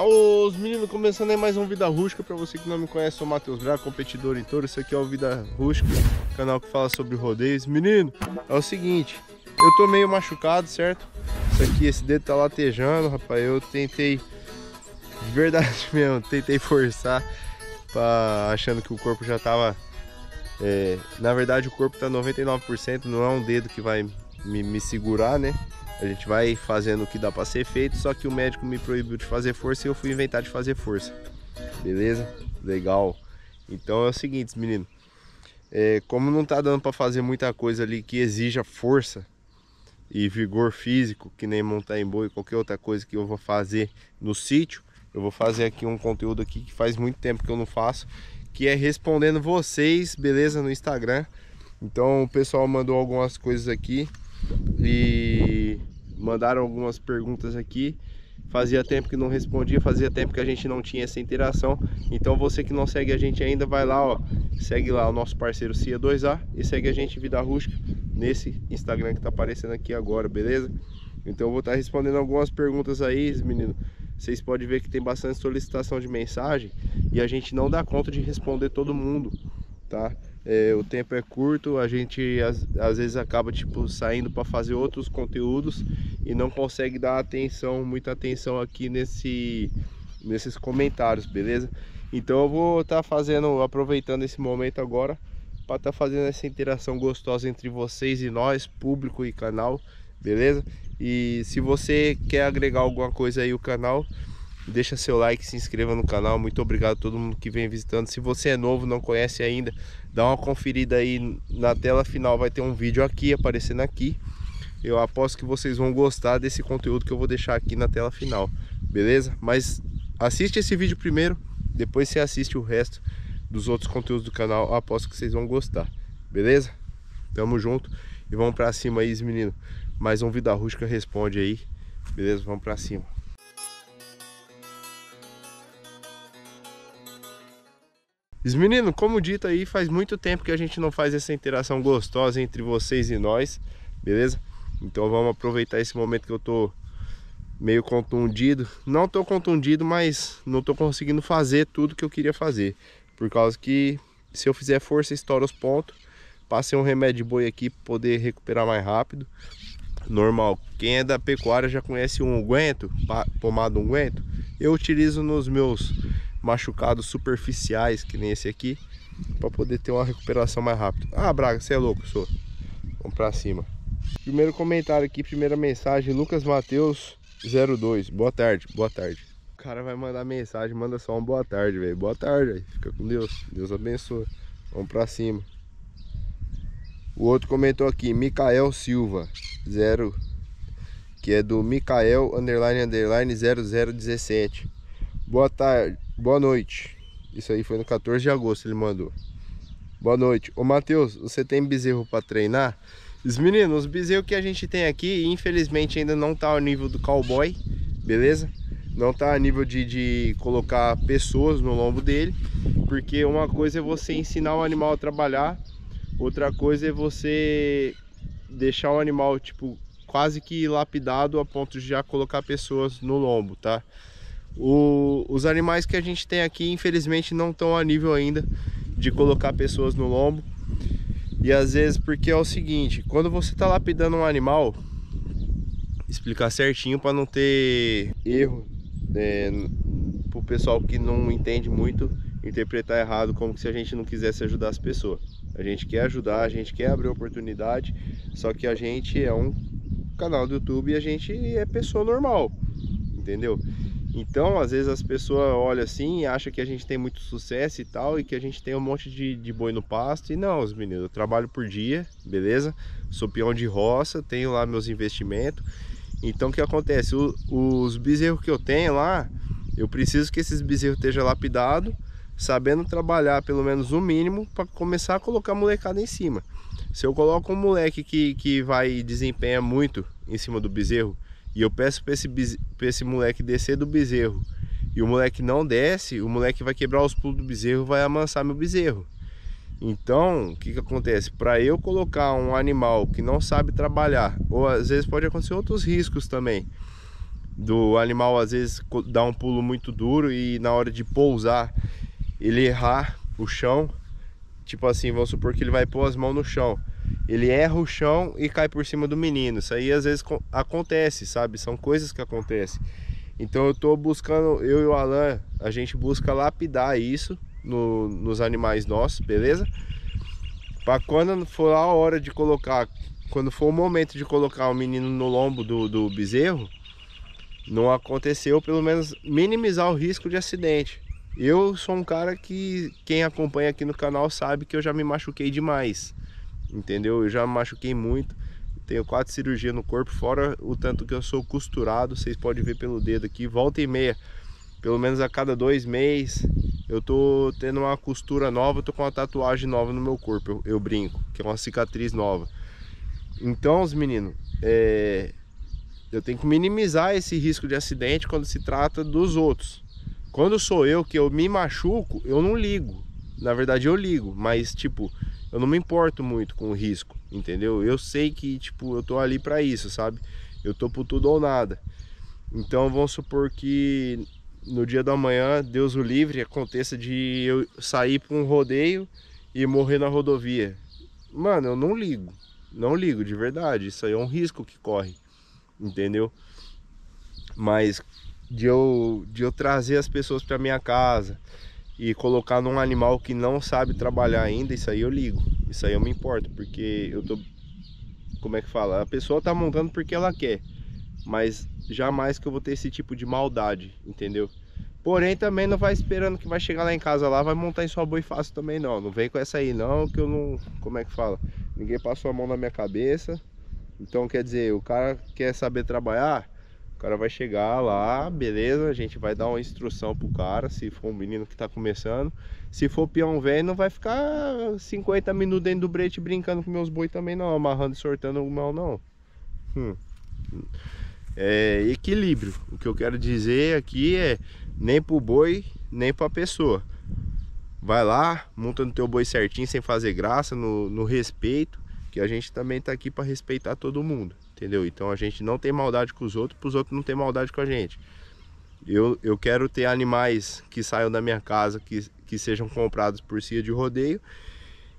Os meninos, começando aí mais um Vida Rústica, para você que não me conhece, eu sou o Matheus Braga, competidor em touro, isso aqui é o Vida Rústica, canal que fala sobre rodeios. Menino, é o seguinte, eu tô meio machucado, certo? Isso aqui, esse dedo tá latejando, rapaz, eu tentei, de verdade mesmo, tentei forçar, pra, achando que o corpo já tava... É, na verdade o corpo tá 99%, não é um dedo que vai me, me segurar, né? A gente vai fazendo o que dá para ser feito, só que o médico me proibiu de fazer força e eu fui inventar de fazer força. Beleza? Legal. Então é o seguinte, menino. É, como não tá dando para fazer muita coisa ali que exija força e vigor físico, que nem montar em boi, qualquer outra coisa que eu vou fazer no sítio, eu vou fazer aqui um conteúdo aqui que faz muito tempo que eu não faço, que é respondendo vocês, beleza, no Instagram. Então o pessoal mandou algumas coisas aqui e mandaram algumas perguntas aqui. Fazia tempo que não respondia, fazia tempo que a gente não tinha essa interação. Então você que não segue a gente ainda, vai lá, ó, segue lá o nosso parceiro CIA2A e segue a gente Vida Rústica nesse Instagram que tá aparecendo aqui agora, beleza? Então eu vou estar tá respondendo algumas perguntas aí, menino. Vocês podem ver que tem bastante solicitação de mensagem e a gente não dá conta de responder todo mundo, tá? É, o tempo é curto, a gente às, às vezes acaba tipo saindo para fazer outros conteúdos e não consegue dar atenção, muita atenção aqui nesse, nesses comentários, beleza? Então eu vou estar tá fazendo, aproveitando esse momento agora para estar tá fazendo essa interação gostosa entre vocês e nós, público e canal, beleza? E se você quer agregar alguma coisa aí o canal, deixa seu like, se inscreva no canal. Muito obrigado a todo mundo que vem visitando. Se você é novo, não conhece ainda, dá uma conferida aí na tela final, vai ter um vídeo aqui aparecendo aqui eu aposto que vocês vão gostar desse conteúdo que eu vou deixar aqui na tela final, beleza? Mas assiste esse vídeo primeiro, depois você assiste o resto dos outros conteúdos do canal, eu aposto que vocês vão gostar, beleza? Tamo junto e vamos pra cima aí, menino. Mais um Vida Rústica responde aí, beleza? Vamos pra cima. Menino, como dito aí, faz muito tempo que a gente não faz essa interação gostosa entre vocês e nós, beleza? Então vamos aproveitar esse momento que eu tô meio contundido. Não tô contundido, mas não tô conseguindo fazer tudo que eu queria fazer. Por causa que se eu fizer força, estoura os pontos. Passei um remédio boi aqui para poder recuperar mais rápido. Normal. Quem é da pecuária já conhece um unguento, pomada unguento. Eu utilizo nos meus machucados superficiais, que nem esse aqui, para poder ter uma recuperação mais rápida. Ah, Braga, você é louco, sou. Vamos para cima. Primeiro comentário aqui, primeira mensagem, Lucas Mateus 02. Boa tarde, boa tarde. O cara vai mandar mensagem, manda só um boa tarde, velho. Boa tarde, véio. fica com Deus. Deus abençoe. Vamos pra cima. O outro comentou aqui, Micael Silva 0 que é do Micael underline underline 0017. Boa tarde, boa noite. Isso aí foi no 14 de agosto ele mandou. Boa noite. Ô Matheus, você tem bezerro para treinar? Os meninos, os bezerro que a gente tem aqui, infelizmente ainda não tá ao nível do cowboy, beleza? Não tá a nível de, de colocar pessoas no lombo dele, porque uma coisa é você ensinar o animal a trabalhar, outra coisa é você deixar o animal, tipo, quase que lapidado a ponto de já colocar pessoas no lombo, tá? O, os animais que a gente tem aqui, infelizmente, não estão a nível ainda de colocar pessoas no lombo. E às vezes, porque é o seguinte, quando você tá lapidando um animal, explicar certinho para não ter erro, é, pro pessoal que não entende muito interpretar errado como se a gente não quisesse ajudar as pessoas. A gente quer ajudar, a gente quer abrir oportunidade, só que a gente é um canal do YouTube e a gente é pessoa normal, entendeu? Então, às vezes as pessoas olham assim e acham que a gente tem muito sucesso e tal, e que a gente tem um monte de, de boi no pasto. E não, os meninos, eu trabalho por dia, beleza? Sou peão de roça, tenho lá meus investimentos. Então, o que acontece? O, os bezerros que eu tenho lá, eu preciso que esses bezerros estejam lapidados, sabendo trabalhar pelo menos o mínimo para começar a colocar molecada em cima. Se eu coloco um moleque que, que vai e desempenha muito em cima do bezerro e eu peço para esse, esse moleque descer do bezerro e o moleque não desce, o moleque vai quebrar os pulos do bezerro, vai amansar meu bezerro. Então, o que, que acontece? Para eu colocar um animal que não sabe trabalhar, ou às vezes pode acontecer outros riscos também, do animal às vezes dar um pulo muito duro e na hora de pousar ele errar o chão, tipo assim, vamos supor que ele vai pôr as mãos no chão ele erra o chão e cai por cima do menino. Isso aí às vezes acontece, sabe? São coisas que acontecem. Então eu tô buscando, eu e o Alan, a gente busca lapidar isso no, nos animais nossos, beleza? Para quando for a hora de colocar, quando for o momento de colocar o menino no lombo do, do bezerro, não aconteceu, pelo menos minimizar o risco de acidente. Eu sou um cara que quem acompanha aqui no canal sabe que eu já me machuquei demais entendeu? Eu já machuquei muito, tenho quatro cirurgias no corpo, fora o tanto que eu sou costurado, vocês podem ver pelo dedo aqui, volta e meia, pelo menos a cada dois meses, eu tô tendo uma costura nova, tô com uma tatuagem nova no meu corpo, eu, eu brinco, que é uma cicatriz nova. Então, os meninos, é... eu tenho que minimizar esse risco de acidente quando se trata dos outros. Quando sou eu que eu me machuco, eu não ligo. Na verdade, eu ligo, mas tipo, eu não me importo muito com o risco, entendeu? Eu sei que, tipo, eu tô ali para isso, sabe? Eu tô por tudo ou nada. Então, vamos supor que no dia da manhã, Deus o livre, aconteça de eu sair para um rodeio e morrer na rodovia. Mano, eu não ligo. Não ligo, de verdade. Isso aí é um risco que corre, entendeu? Mas de eu, de eu trazer as pessoas para minha casa, e colocar num animal que não sabe trabalhar ainda, isso aí eu ligo. Isso aí eu me importo, porque eu tô como é que fala? A pessoa tá montando porque ela quer, mas jamais que eu vou ter esse tipo de maldade, entendeu? Porém, também não vai esperando que vai chegar lá em casa lá, vai montar em sua boi fácil também não. Não vem com essa aí não, que eu não, como é que fala? Ninguém passou a mão na minha cabeça. Então, quer dizer, o cara quer saber trabalhar, cara vai chegar lá, beleza, a gente vai dar uma instrução pro cara, se for um menino que tá começando. Se for peão velho, não vai ficar 50 minutos dentro do brete brincando com meus boi também não, amarrando e sortando o mal não. Hum. É equilíbrio. O que eu quero dizer aqui é nem pro boi, nem pra pessoa. Vai lá, monta no teu boi certinho, sem fazer graça, no, no respeito, que a gente também tá aqui para respeitar todo mundo entendeu? Então a gente não tem maldade com os outros, para os outros não tem maldade com a gente. Eu, eu quero ter animais que saiam da minha casa, que, que sejam comprados por cia de rodeio.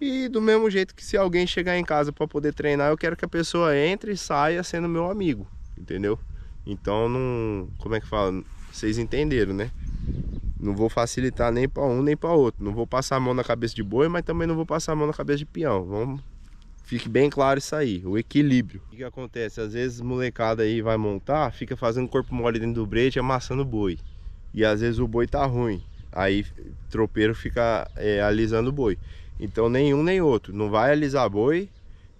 E do mesmo jeito que se alguém chegar em casa para poder treinar, eu quero que a pessoa entre e saia sendo meu amigo, entendeu? Então não, como é que fala? Vocês entenderam, né? Não vou facilitar nem para um nem para outro. Não vou passar a mão na cabeça de boi, mas também não vou passar a mão na cabeça de peão. Vamos Fique bem claro isso aí, o equilíbrio. O que, acontece? Às vezes molecada aí vai montar, fica fazendo corpo mole dentro do brete, amassando o boi. E às vezes o boi tá ruim, aí tropeiro fica é, alisando o boi. Então nenhum nem outro, não vai alisar boi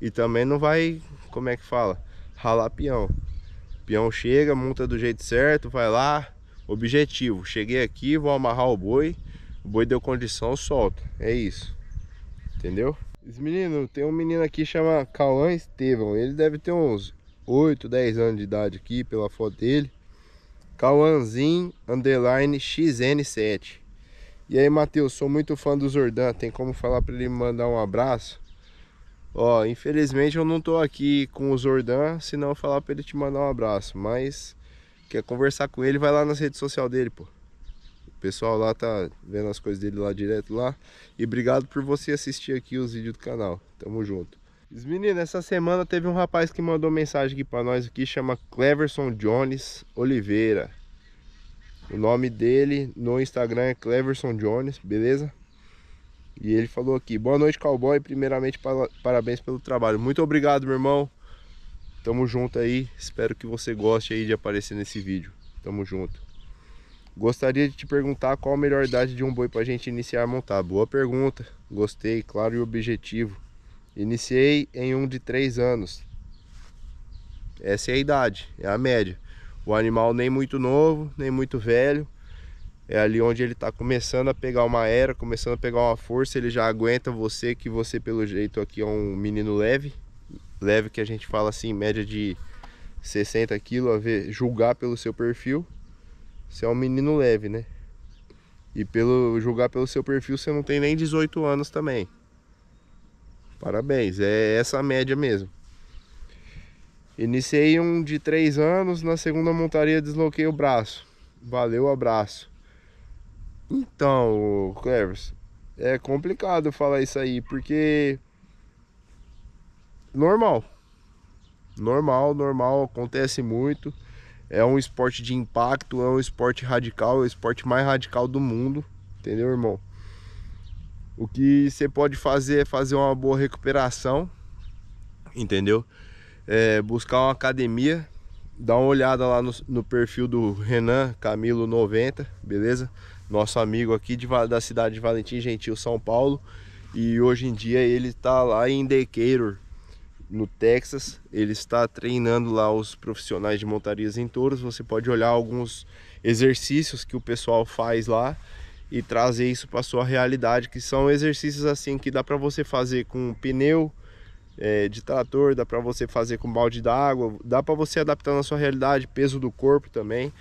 e também não vai, como é que fala, ralar peão. Peão chega, monta do jeito certo, vai lá, objetivo, cheguei aqui, vou amarrar o boi, o boi deu condição, solta, é isso, entendeu? Menino, tem um menino aqui chama Cauã Estevão. Ele deve ter uns 8, 10 anos de idade aqui, pela foto dele. Cauãzinho, underline XN7. E aí, Matheus, sou muito fã do Zordan. Tem como falar para ele me mandar um abraço? Ó, infelizmente eu não tô aqui com o Zordan, senão falar para ele te mandar um abraço. Mas quer conversar com ele, vai lá nas redes sociais dele, pô pessoal lá tá vendo as coisas dele lá direto lá. E obrigado por você assistir aqui os vídeos do canal. Tamo junto. Meninos, essa semana teve um rapaz que mandou mensagem aqui pra nós aqui, chama Cleverson Jones Oliveira. O nome dele no Instagram é Cleverson Jones, beleza? E ele falou aqui, boa noite cowboy, primeiramente parabéns pelo trabalho. Muito obrigado, meu irmão. Tamo junto aí, espero que você goste aí de aparecer nesse vídeo. Tamo junto. Gostaria de te perguntar qual a melhor idade de um boi para a gente iniciar a montar. Boa pergunta, gostei, claro e objetivo. Iniciei em um de 3 anos. Essa é a idade, é a média. O animal nem muito novo, nem muito velho. É ali onde ele está começando a pegar uma era, começando a pegar uma força. Ele já aguenta você, que você pelo jeito aqui é um menino leve. Leve que a gente fala assim, média de 60 quilos, a ver, julgar pelo seu perfil. Você é um menino leve, né? E pelo julgar pelo seu perfil, você não tem nem 18 anos também. Parabéns, é essa a média mesmo. Iniciei um de 3 anos, na segunda montaria desloquei o braço. Valeu, abraço. Então, Clevers, é complicado falar isso aí, porque normal. Normal, normal, acontece muito. É um esporte de impacto, é um esporte radical, é o esporte mais radical do mundo, entendeu, irmão? O que você pode fazer é fazer uma boa recuperação, entendeu? É, buscar uma academia, dar uma olhada lá no, no, perfil do Renan Camilo 90, beleza? Nosso amigo aqui de, da cidade de Valentim Gentil, São Paulo. E hoje em dia ele está lá em Decatur, no Texas, ele está treinando lá os profissionais de montarias em touros. Você pode olhar alguns exercícios que o pessoal faz lá e trazer isso para sua realidade, que são exercícios assim que dá para você fazer com pneu é, de trator, dá para você fazer com balde d'água, dá para você adaptar na sua realidade, peso do corpo também.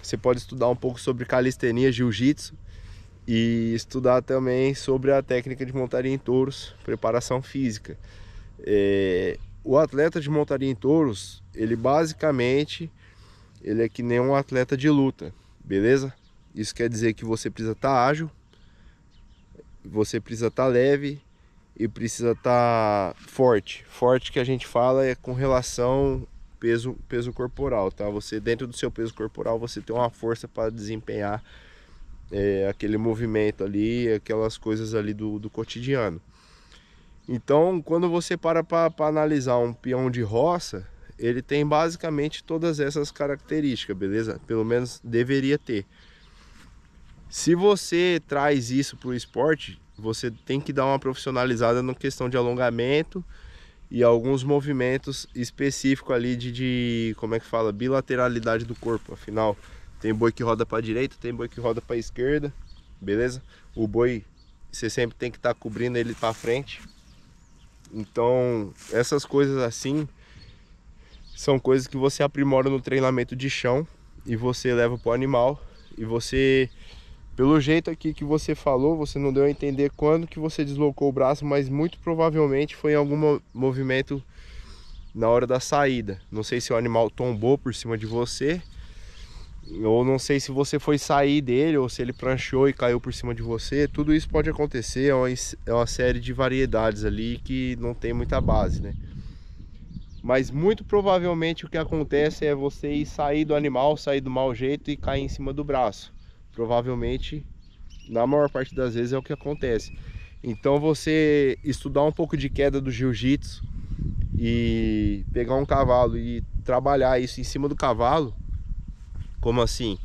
Você pode estudar um pouco sobre calistenia, jiu-jitsu e estudar também sobre a técnica de montaria em touros, preparação física. É, o atleta de montaria em touros, ele basicamente, ele é que nem um atleta de luta, beleza? Isso quer dizer que você precisa estar tá ágil, você precisa estar tá leve e precisa estar tá forte. Forte que a gente fala é com relação peso peso corporal, tá? Você dentro do seu peso corporal você tem uma força para desempenhar é, aquele movimento ali, aquelas coisas ali do, do cotidiano. Então, quando você para para analisar um peão de roça, ele tem basicamente todas essas características, beleza? Pelo menos deveria ter. Se você traz isso para o esporte, você tem que dar uma profissionalizada na questão de alongamento e alguns movimentos específicos ali de, de, como é que fala, bilateralidade do corpo. Afinal, tem boi que roda para direita, tem boi que roda para esquerda, beleza? O boi você sempre tem que estar tá cobrindo ele para frente. Então, essas coisas assim são coisas que você aprimora no treinamento de chão e você leva para o animal e você pelo jeito aqui que você falou, você não deu a entender quando que você deslocou o braço, mas muito provavelmente foi em algum movimento na hora da saída. Não sei se o animal tombou por cima de você ou não sei se você foi sair dele ou se ele pranchou e caiu por cima de você, tudo isso pode acontecer, é uma, é uma série de variedades ali que não tem muita base, né? Mas muito provavelmente o que acontece é você ir sair do animal, sair do mau jeito e cair em cima do braço. Provavelmente, na maior parte das vezes é o que acontece. Então você estudar um pouco de queda do jiu-jitsu e pegar um cavalo e trabalhar isso em cima do cavalo, como assim?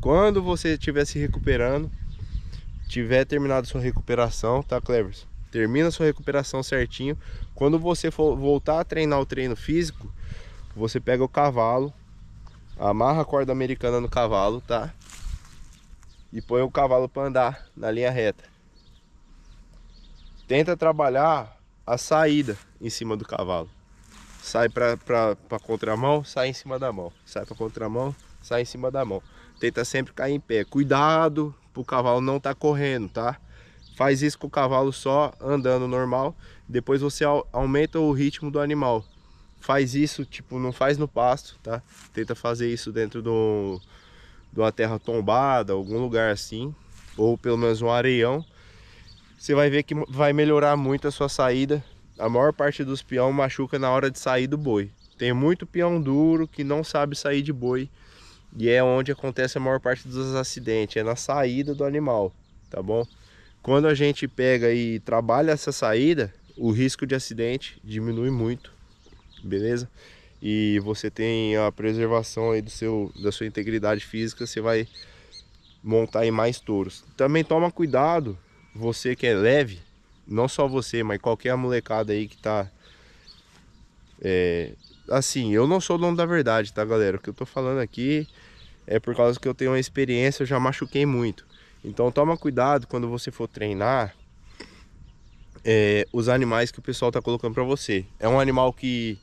Quando você estiver se recuperando, tiver terminado sua recuperação, tá, Cleverson? Termina sua recuperação certinho. Quando você for voltar a treinar o treino físico, você pega o cavalo, amarra a corda americana no cavalo, tá? E põe o cavalo para andar na linha reta. Tenta trabalhar a saída em cima do cavalo. Sai para contramão, sai em cima da mão. Sai para contramão, sai em cima da mão. Tenta sempre cair em pé. Cuidado para o cavalo não tá correndo, tá? Faz isso com o cavalo só andando normal. Depois você aumenta o ritmo do animal. Faz isso, tipo, não faz no pasto, tá? Tenta fazer isso dentro do, de uma terra tombada, algum lugar assim. Ou pelo menos um areião. Você vai ver que vai melhorar muito a sua saída. A maior parte dos peão machuca na hora de sair do boi. Tem muito peão duro que não sabe sair de boi e é onde acontece a maior parte dos acidentes, é na saída do animal, tá bom? Quando a gente pega e trabalha essa saída, o risco de acidente diminui muito, beleza? E você tem a preservação aí do seu, da sua integridade física, você vai montar aí mais touros. Também toma cuidado, você que é leve, não só você, mas qualquer molecada aí que tá... É, assim, eu não sou dono da verdade, tá galera? O que eu tô falando aqui é por causa que eu tenho uma experiência, eu já machuquei muito. Então toma cuidado quando você for treinar é, os animais que o pessoal está colocando para você. É um animal que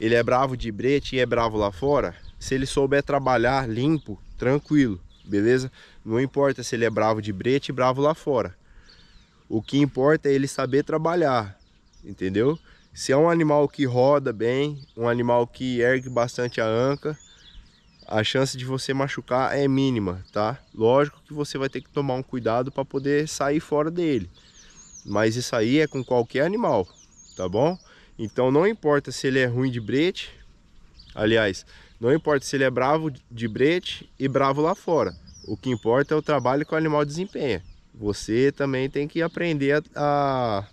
ele é bravo de brete e é bravo lá fora. Se ele souber trabalhar limpo, tranquilo, beleza? Não importa se ele é bravo de brete e bravo lá fora. O que importa é ele saber trabalhar, entendeu? Se é um animal que roda bem, um animal que ergue bastante a anca, a chance de você machucar é mínima, tá? Lógico que você vai ter que tomar um cuidado para poder sair fora dele. Mas isso aí é com qualquer animal, tá bom? Então não importa se ele é ruim de brete, aliás, não importa se ele é bravo de brete e bravo lá fora. O que importa é o trabalho que o animal desempenha. Você também tem que aprender a... A,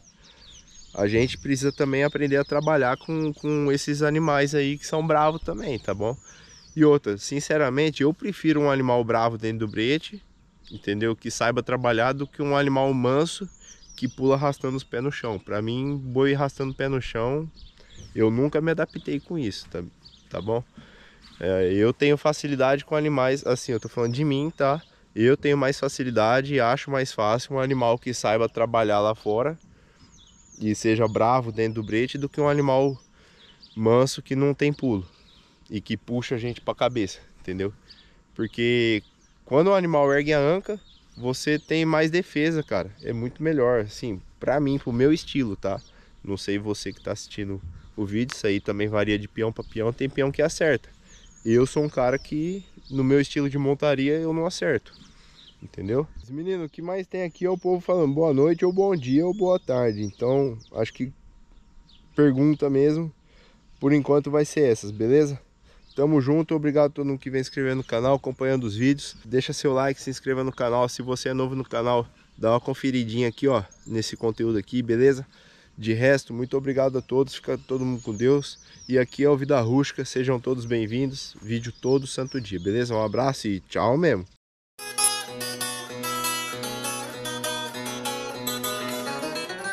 a gente precisa também aprender a trabalhar com, com esses animais aí que são bravos também, tá bom? E outra, sinceramente, eu prefiro um animal bravo dentro do brete, entendeu? Que saiba trabalhar do que um animal manso que pula arrastando os pés no chão. Para mim, boi arrastando o pé no chão, eu nunca me adaptei com isso, tá, tá bom? É, eu tenho facilidade com animais, assim, eu tô falando de mim, tá? Eu tenho mais facilidade e acho mais fácil um animal que saiba trabalhar lá fora e seja bravo dentro do brete do que um animal manso que não tem pulo e que puxa a gente para a cabeça, entendeu? Porque quando o animal ergue a anca, você tem mais defesa, cara. É muito melhor, assim, para mim, pro meu estilo, tá? Não sei você que tá assistindo o vídeo, isso aí também varia de peão para peão, tem peão que acerta. Eu sou um cara que, no meu estilo de montaria, eu não acerto. Entendeu? Menino, o que mais tem aqui é o povo falando boa noite, ou bom dia, ou boa tarde. Então, acho que pergunta mesmo, por enquanto vai ser essas, beleza? Tamo junto, obrigado a todo mundo que vem inscrevendo no canal, acompanhando os vídeos. Deixa seu like, se inscreva no canal. Se você é novo no canal, dá uma conferidinha aqui, ó, nesse conteúdo aqui, beleza? De resto, muito obrigado a todos, fica todo mundo com Deus. E aqui é o Vida Rústica, sejam todos bem-vindos. Vídeo todo santo dia, beleza? Um abraço e tchau mesmo.